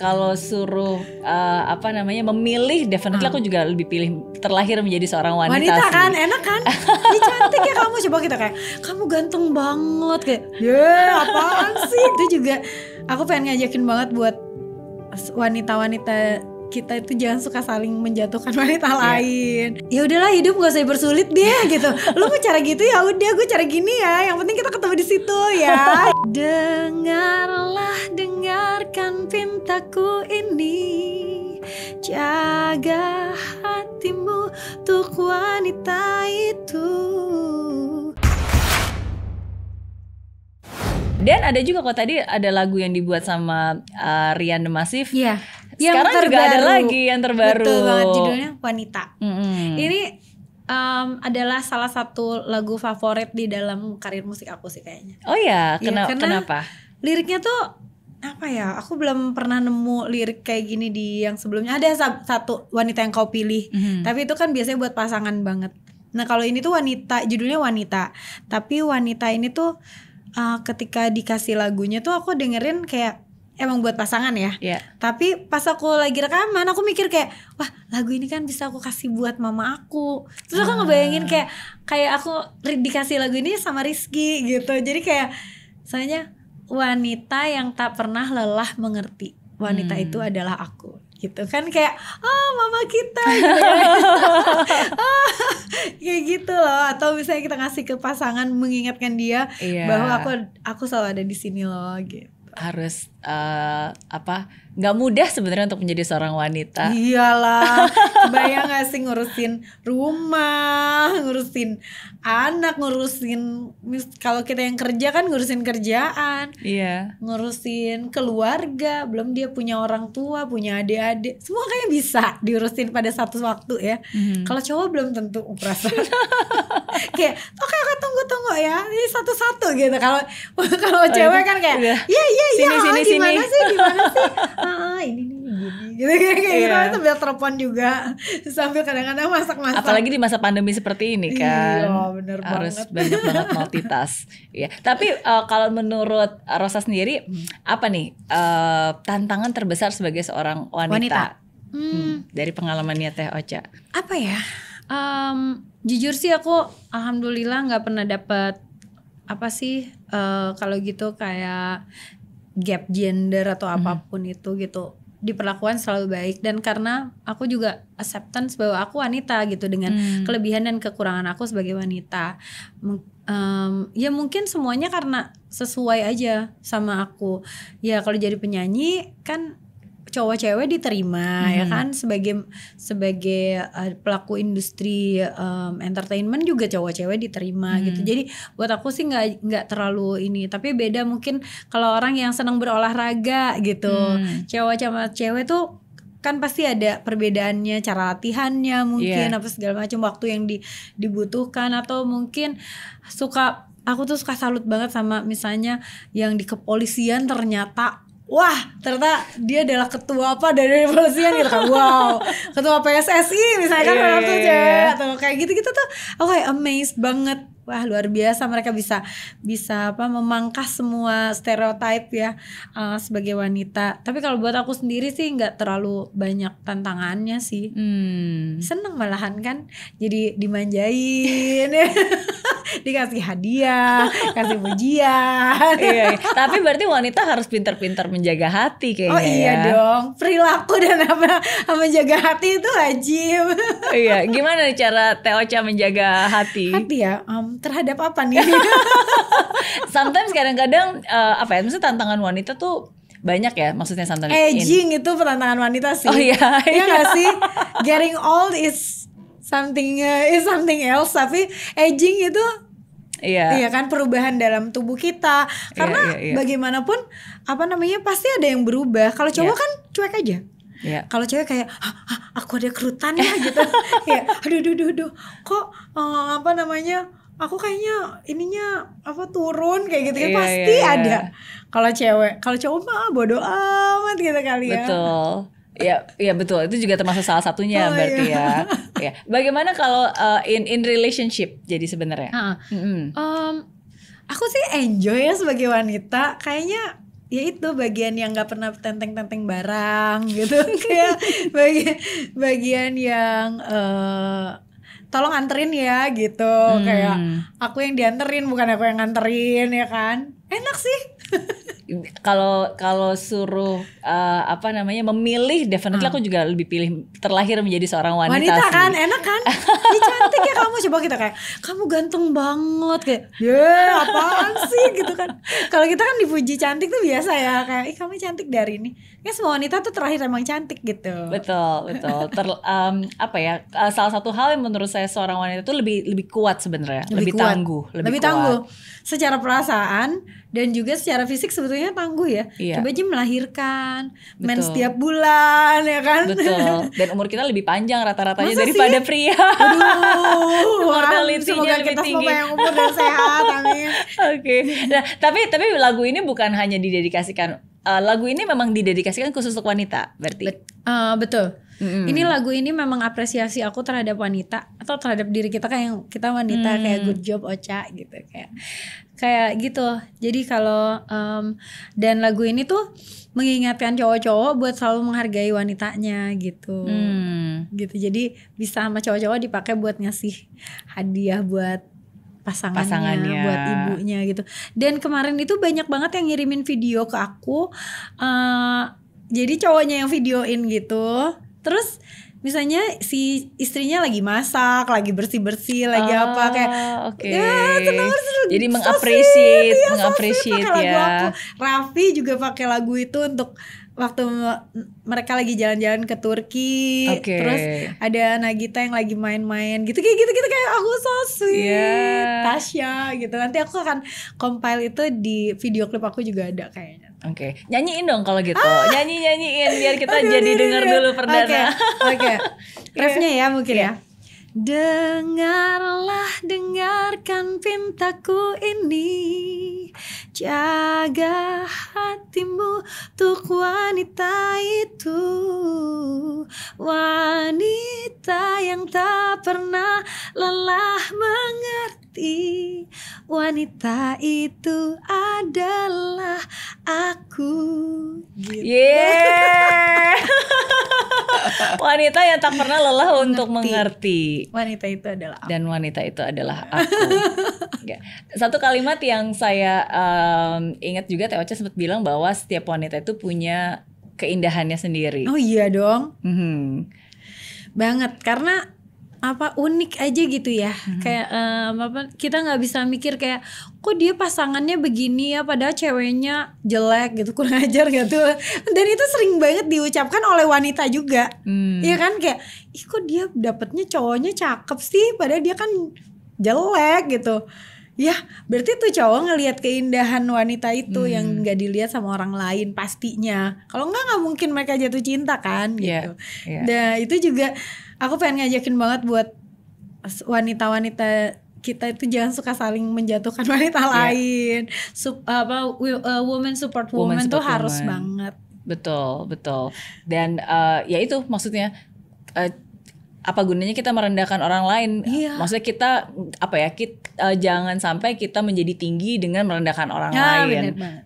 kalau suruh uh, apa namanya memilih definitely ah. aku juga lebih pilih terlahir menjadi seorang wanita wanita sih. kan enak kan ini cantik ya kamu coba kita kayak kamu ganteng banget kayak ya yeah, apaan sih itu juga aku pengen ngajakin banget buat wanita-wanita kita itu jangan suka saling menjatuhkan wanita yeah. lain. Ya udahlah hidup gak usah bersulit deh gitu. Lu mau cara gitu ya udah, gue cara gini ya. Yang penting kita ketemu di situ ya. Dengarlah aku ini Jaga hatimu Untuk wanita itu Dan ada juga kok tadi ada lagu yang dibuat sama uh, Rian The Massive. Iya. Sekarang yang terbaru. juga ada lagi yang terbaru. Betul banget judulnya Wanita. Mm -hmm. Ini um, adalah salah satu lagu favorit di dalam karir musik aku sih kayaknya. Oh iya, iya kena, ya, kenapa? Liriknya tuh apa ya aku belum pernah nemu lirik kayak gini di yang sebelumnya ada satu wanita yang kau pilih mm-hmm. tapi itu kan biasanya buat pasangan banget nah kalau ini tuh wanita judulnya wanita tapi wanita ini tuh uh, ketika dikasih lagunya tuh aku dengerin kayak emang buat pasangan ya. Yeah. Tapi pas aku lagi rekaman aku mikir kayak wah lagu ini kan bisa aku kasih buat mama aku. Terus aku ah. ngebayangin kayak kayak aku dikasih lagu ini sama Rizky gitu. Jadi kayak soalnya wanita yang tak pernah lelah mengerti wanita hmm. itu adalah aku gitu kan kayak oh mama kita gitu kayak gitu loh atau misalnya kita ngasih ke pasangan mengingatkan dia yeah. bahwa aku aku selalu ada di sini loh gitu harus uh, apa nggak mudah sebenarnya untuk menjadi seorang wanita. Iyalah, bayang nggak sih ngurusin rumah, ngurusin anak, ngurusin kalau kita yang kerja kan ngurusin kerjaan, iya. ngurusin keluarga, belum dia punya orang tua, punya adik-adik, semua kayaknya bisa diurusin pada satu waktu ya. hmm Kalau cowok belum tentu oh, perasaan. kayak oke okay, tunggu tunggu ya, ini satu-satu gitu. Kalau kalau oh, cewek kan kayak iya iya iya. Sini oh, gitu sini gimana sih gimana sih ah, ah ini nih gini iya. gitu kan, kayak gitu yeah. Kita sambil telepon juga sambil kadang-kadang masak-masak apalagi di masa pandemi seperti ini iya, kan iya, bener harus banyak banget multitask ya tapi uh, kalau menurut Rosa sendiri hmm. apa nih uh, tantangan terbesar sebagai seorang wanita, wanita. Hmm. Hmm, dari pengalamannya Teh Ocha apa ya um, jujur sih aku alhamdulillah nggak pernah dapet apa sih uh, kalau gitu kayak gap gender atau mhm. apapun hmm. itu gitu diperlakukan selalu baik dan karena aku juga acceptance bahwa aku wanita gitu dengan hmm. kelebihan dan kekurangan aku sebagai wanita um, ya mungkin semuanya karena sesuai aja sama aku ya kalau jadi penyanyi kan cowok cewek diterima hmm. ya mhm. kan sebagai sebagai uh, pelaku industri um, entertainment juga cowok cewek diterima hmm. gitu jadi buat aku sih nggak nggak terlalu ini tapi beda mungkin kalau orang yang senang berolahraga gitu hmm. cowok sama cewek tuh kan pasti ada perbedaannya cara latihannya mungkin yeah. apa segala macam waktu yang di, dibutuhkan atau mungkin suka aku tuh suka salut banget sama misalnya yang di kepolisian ternyata wah ternyata dia adalah ketua apa dari kepolisian gitu kan wow ketua PSSI misalnya kan yeah, waktu yeah, ya, iya. atau kayak gitu gitu tuh aku kayak amazed banget wah luar biasa mereka bisa bisa apa memangkas semua stereotip ya uh, sebagai wanita tapi kalau buat aku sendiri sih nggak terlalu banyak tantangannya sih hmm. seneng malahan kan jadi dimanjain dikasih hadiah, kasih pujian. iya, iya. Tapi berarti wanita harus pintar-pintar menjaga hati kayaknya. Oh iya ya. dong. Perilaku dan apa menjaga hati itu wajib. iya, gimana cara Teocha menjaga hati? Hati ya, um, terhadap apa nih? Sometimes kadang-kadang uh, apa ya? Maksudnya tantangan wanita tuh banyak ya maksudnya sometimes aging in. itu pertantangan wanita sih oh iya iya, iya. gak sih getting old is something uh, eh, is something else tapi aging itu Iya. iya kan perubahan dalam tubuh kita karena yeah, yeah, yeah. bagaimanapun apa namanya pasti ada yang berubah kalau cowok yeah. kan cuek aja Ya. Kalau cewek kayak aku ada kerutan ya gitu. ya, aduh aduh aduh, aduh. kok uh, apa namanya? Aku kayaknya ininya apa turun kayak gitu kan ya, pasti ya, ya. ada. Kalau cewek, kalau cowok mah bodo amat gitu kali ya. Betul ya, ya betul. Itu juga termasuk salah satunya oh, berarti iya. ya. ya. Bagaimana kalau uh, in in relationship jadi sebenarnya? Uh, mm-hmm. um, aku sih enjoy ya sebagai wanita. Kayaknya ya itu bagian yang nggak pernah tenteng-tenteng barang gitu kayak bagian bagian yang uh, tolong anterin ya gitu hmm. kayak aku yang dianterin bukan aku yang nganterin ya kan enak sih kalau kalau suruh uh, apa namanya memilih definitely hmm. aku juga lebih pilih terlahir menjadi seorang wanita. Wanita sih. kan enak kan? Ini cantik ya kamu coba kita kayak kamu ganteng banget kayak ya yeah, apaan sih gitu kan. Kalau kita kan dipuji cantik tuh biasa ya kayak ih kamu cantik dari ini. Ya semua wanita tuh terakhir emang cantik gitu. Betul, betul. Ter, um, apa ya? Eh, salah satu hal yang menurut saya seorang wanita tuh lebih lebih kuat sebenarnya, lebih, lebih kuat. tangguh, lebih, lebih kuat. tangguh secara perasaan dan juga secara fisik sebetulnya Ya tangguh ya. Iya. Coba aja melahirkan, Betul. men setiap bulan ya kan. Betul. Dan umur kita lebih panjang rata-ratanya daripada sih? pria. Aduh, mortality semoga lebih kita tinggi. Semoga yang umur dan sehat, amin. Oke. Okay. Nah, tapi tapi lagu ini bukan hanya didedikasikan uh, lagu ini memang didedikasikan khusus untuk wanita berarti. Bet, uh, betul. mm Ini lagu ini memang apresiasi aku terhadap wanita atau terhadap diri kita kayak yang kita wanita mm. kayak good job Ocha gitu kayak kayak gitu jadi kalau um, dan lagu ini tuh mengingatkan cowok-cowok buat selalu menghargai wanitanya gitu hmm. gitu jadi bisa sama cowok-cowok dipakai buat ngasih hadiah buat pasangannya, pasangannya buat ibunya gitu dan kemarin itu banyak banget yang ngirimin video ke aku uh, jadi cowoknya yang videoin gitu terus misalnya si istrinya lagi masak, lagi bersih-bersih, lagi ah, apa kayak okay. ya tenang Jadi mengapresiasi, mengapresiasi iya, ya. Lagu aku. Raffi juga pakai lagu itu untuk waktu mereka lagi jalan-jalan ke Turki. Okay. Terus ada Nagita yang lagi main-main gitu kayak gitu gitu kayak aku so sweet. Yeah. Tasya gitu. Nanti aku akan compile itu di video klip aku juga ada kayaknya. Oke, okay. nyanyiin dong kalau gitu. Ah. Nyanyi nyanyiin biar kita aduh, jadi dengar dulu perdana. Oke, okay. okay. refnya ya mungkin yeah. ya. Dengarlah, dengarkan pintaku ini. Jaga hatimu untuk wanita itu Wanita yang tak pernah lelah mengerti Wanita itu adalah aku gitu. Yeah. wanita yang tak pernah lelah untuk mengerti. mengerti. Wanita itu adalah aku. Dan wanita itu adalah aku. Satu kalimat yang saya um, ingat juga Teh Oce sempat bilang bahwa setiap wanita itu punya keindahannya sendiri. Oh iya dong. Hmm. Banget karena apa unik aja gitu ya hmm. kayak um, apa kita nggak bisa mikir kayak kok dia pasangannya begini ya padahal ceweknya jelek gitu kurang ajar gitu dan itu sering banget diucapkan oleh wanita juga hmm. ya kan kayak ih kok dia dapetnya cowoknya cakep sih padahal dia kan jelek gitu ya berarti tuh cowok ngelihat keindahan wanita itu hmm. yang nggak dilihat sama orang lain pastinya kalau nggak nggak mungkin mereka jatuh cinta kan iya, gitu yeah, iya. yeah. Dan itu juga aku pengen ngajakin banget buat wanita-wanita kita itu jangan suka saling menjatuhkan wanita yeah. lain Sup, apa uh, woman support woman, woman support tuh woman. banget betul betul dan uh, ya itu maksudnya uh, apa gunanya kita merendahkan orang lain? Iya. Maksudnya kita apa ya? Kita uh, eh, jangan sampai kita menjadi tinggi dengan merendahkan orang ya, lain.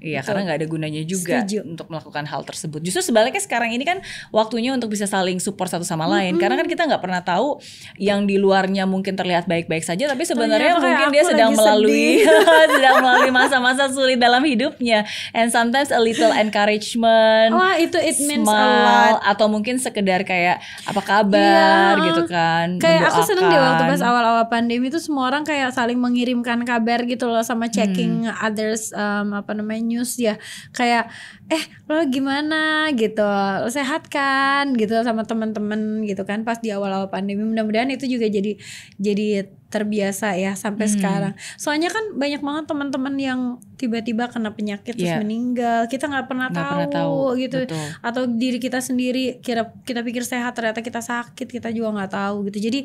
Iya, Betul. karena nggak ada gunanya juga Setuju. untuk melakukan hal tersebut. Justru sebaliknya sekarang ini kan waktunya untuk bisa saling support satu sama lain. Mm -hmm. Karena kan kita nggak pernah tahu yang di luarnya mungkin terlihat baik-baik saja, tapi sebenarnya Ternyata mungkin dia sedang melalui sedang melalui masa-masa sulit dalam hidupnya. And sometimes a little encouragement. Wah, oh, itu it means smile, a lot. Atau mungkin sekedar kayak apa kabar? Iya uh, gitu ah, kan. Kayak aku seneng deh waktu pas awal-awal pandemi itu semua orang kayak saling mengirimkan kabar gitu loh sama hmm. checking hmm. others um, apa namanya news ya. Kayak eh lo gimana gitu, lo sehat kan gitu sama teman-teman gitu kan pas di awal-awal pandemi. Mudah-mudahan itu juga jadi jadi terbiasa ya sampai hmm. sekarang. Soalnya kan banyak banget teman-teman yang tiba-tiba kena penyakit yeah. terus iya. meninggal. Kita nggak pernah, pernah tahu gitu. Betul. Atau diri kita sendiri kira kita pikir sehat ternyata kita sakit, kita juga nggak tahu gitu. Jadi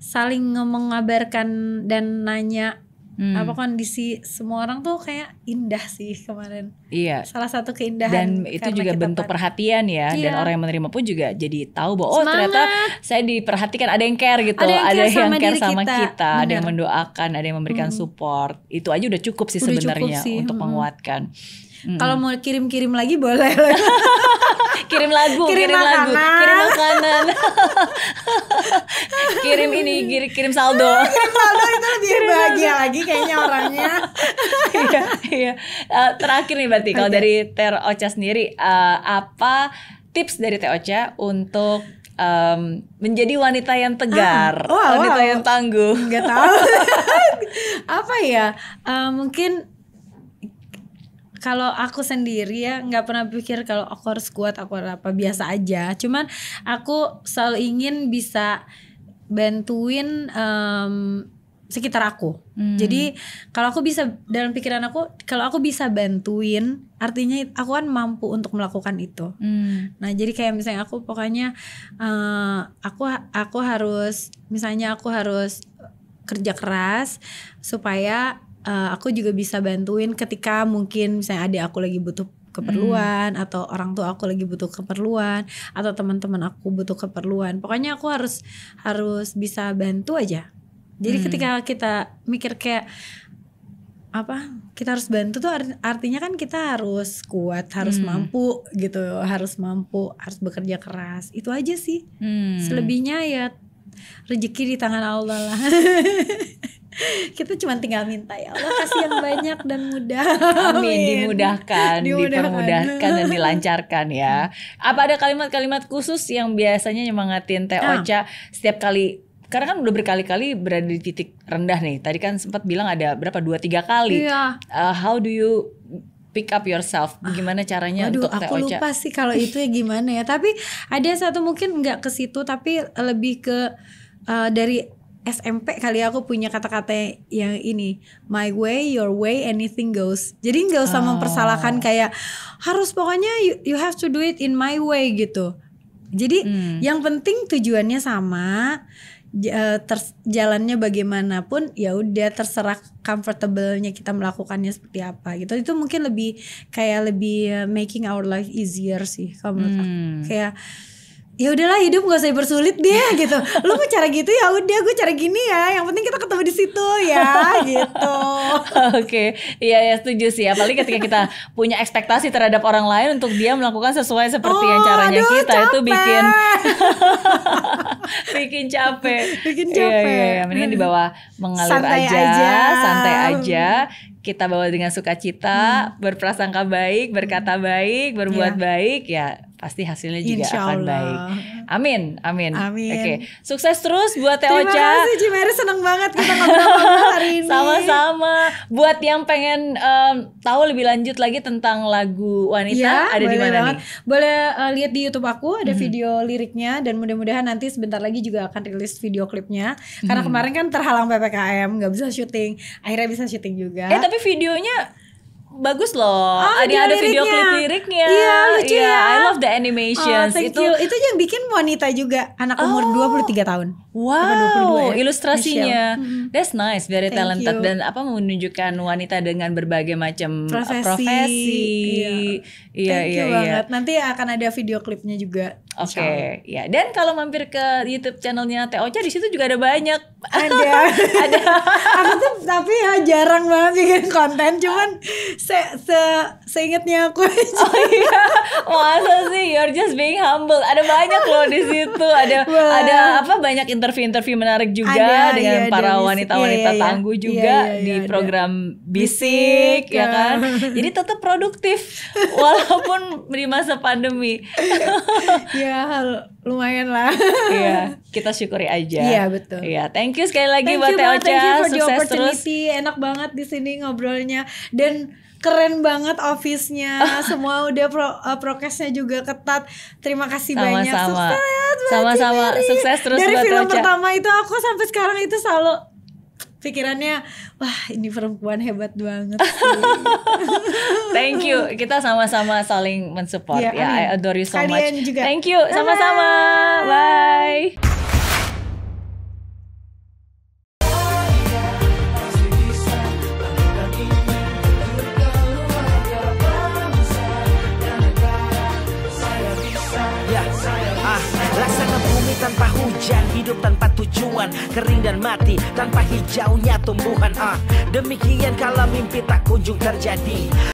saling mengabarkan dan nanya hmm. apa kondisi semua orang tuh kayak indah sih kemarin. Iya. Salah satu keindahan dan itu juga bentuk kan. perhatian ya iya. dan orang yang menerima pun juga jadi tahu bahwa oh ternyata saya diperhatikan ada yang care gitu, ada yang care, yang sama, care sama kita, kita ada yang mendoakan, ada yang memberikan hmm. support. Itu aja udah cukup sih sebenarnya untuk hmm. menguatkan. Hmm. Kalau mau kirim-kirim lagi boleh. kirim lagu, kirim, kirim makanan. lagu, kirim makanan. kirim ini, kirim, kirim saldo. kirim saldo itu lebih bahagia lagi kayaknya orangnya. iya, iya. Uh, terakhir nih berarti kalau dari Ter Ocha sendiri uh, apa tips dari Ter Ocha untuk um, menjadi wanita yang tegar, ah, wow, wanita wow. yang tangguh. Gak tahu. apa ya? Uh, mungkin kalau aku sendiri ya nggak pernah pikir kalau aku harus kuat aku harus apa biasa aja cuman aku selalu ingin bisa bantuin um, sekitar aku hmm. jadi kalau aku bisa dalam pikiran aku kalau aku bisa bantuin artinya aku kan mampu untuk melakukan itu hmm. nah jadi kayak misalnya aku pokoknya uh, aku aku harus misalnya aku harus kerja keras supaya uh, aku juga bisa bantuin ketika mungkin misalnya adik aku lagi butuh keperluan hmm. atau orang tua aku lagi butuh keperluan atau teman-teman aku butuh keperluan pokoknya aku harus harus bisa bantu aja jadi hmm. ketika kita mikir kayak apa kita harus bantu tuh artinya kan kita harus kuat harus hmm. mampu gitu harus mampu harus bekerja keras itu aja sih hmm. selebihnya ya rezeki di tangan Allah lah kita cuma tinggal minta ya Allah kasih yang banyak dan mudah. Amin, dimudahkan, dimudahkan, dipermudahkan dan dilancarkan ya. Hmm. Apa ada kalimat-kalimat khusus yang biasanya nyemangatin Teh ah. Ocha ah. setiap kali karena kan udah berkali-kali berada di titik rendah nih. Tadi kan sempat bilang ada berapa dua tiga kali. yeah. Iya. Uh, how do you pick up yourself? Ah. Gimana caranya Aduh, untuk aku lupa sih kalau itu ya gimana ya. Tapi ada satu mungkin nggak ke situ tapi lebih ke uh, dari SMP kali ya, aku punya kata-kata yang ini my way your way anything goes jadi nggak usah oh. mempersalahkan kayak harus pokoknya you, you have to do it in my way gitu jadi hmm. yang penting tujuannya sama e, ter, jalannya bagaimanapun ya udah terserah comfortable-nya kita melakukannya seperti apa gitu itu mungkin lebih kayak lebih e, making our life easier sih kalau menurut hmm. kayak ya udahlah hidup gak usah dipersulit dia gitu lu mau cara gitu ya udah gue cara gini ya yang penting kita ketemu di situ ya gitu oke okay. iya ya setuju sih apalagi ketika kita punya ekspektasi terhadap orang lain untuk dia melakukan sesuai seperti oh, yang caranya aduh, kita capek. itu bikin bikin capek bikin iya, iya, capek iya, iya, iya. mendingan dibawa mengalir santai aja, aja santai aja kita bawa dengan sukacita hmm. berprasangka baik berkata baik berbuat yeah. baik ya pasti hasilnya juga Insya akan Allah. baik. Amin, amin. Amin. Oke, okay. sukses terus buat Teh Ocha. Terima kasih Cimere, seneng banget kita ngobrol-ngobrol hari ini. Sama-sama. Buat yang pengen um, tahu lebih lanjut lagi tentang lagu wanita, ya, ada di mana nih? Boleh uh, lihat di YouTube aku, ada hmm. video liriknya dan mudah-mudahan nanti sebentar lagi juga akan rilis video klipnya. Karena hmm. kemarin kan terhalang ppkm, nggak bisa syuting. Akhirnya bisa syuting juga. Eh tapi videonya bagus loh. Oh, ah, ada ada video klip liriknya. Iya, lucu yeah, ya. I love the animations. Oh, itu you. itu yang bikin wanita juga, anak oh. umur 23 tahun. Wow, 22 ya. ilustrasinya. Michelle. Hmm. That's nice, very thank talented you. dan apa menunjukkan wanita dengan berbagai macam uh, profesi. profesi. Iya, iya, thank iya, you iya. banget. Nanti akan ada video klipnya juga. Oke, okay. ya. Dan kalau mampir ke YouTube channelnya Teh Ocha di situ juga ada banyak. Ada, ada. aku tuh tapi ya jarang banget bikin konten, cuman se se seingatnya aku Oh iya, masa sih? You're just being humble. Ada banyak loh di situ. Ada Wah. ada apa? Banyak interview-interview menarik juga ada, dengan iya, para wanita-wanita iya, iya, iya, tangguh juga iya, iya, iya di program bisik ya iya. kan jadi tetap produktif walaupun di masa pandemi ya lumayan lah ya kita syukuri aja iya betul iya thank you sekali lagi thank buat Teh thank you for Sukses the opportunity terus. enak banget di sini ngobrolnya dan keren banget office-nya semua udah pro, uh, prokesnya juga ketat terima kasih sama, banyak sama. sukses sama-sama sukses terus dari film pertama itu aku sampai sekarang itu selalu pikirannya wah ini perempuan hebat banget sih. thank you kita sama-sama saling mensupport ya, yeah, yeah, I adore you so Kalian much juga. thank you sama-sama -bye. bye. kering dan mati Tanpa hijaunya tumbuhan ah Demikian kalau mimpi tak kunjung terjadi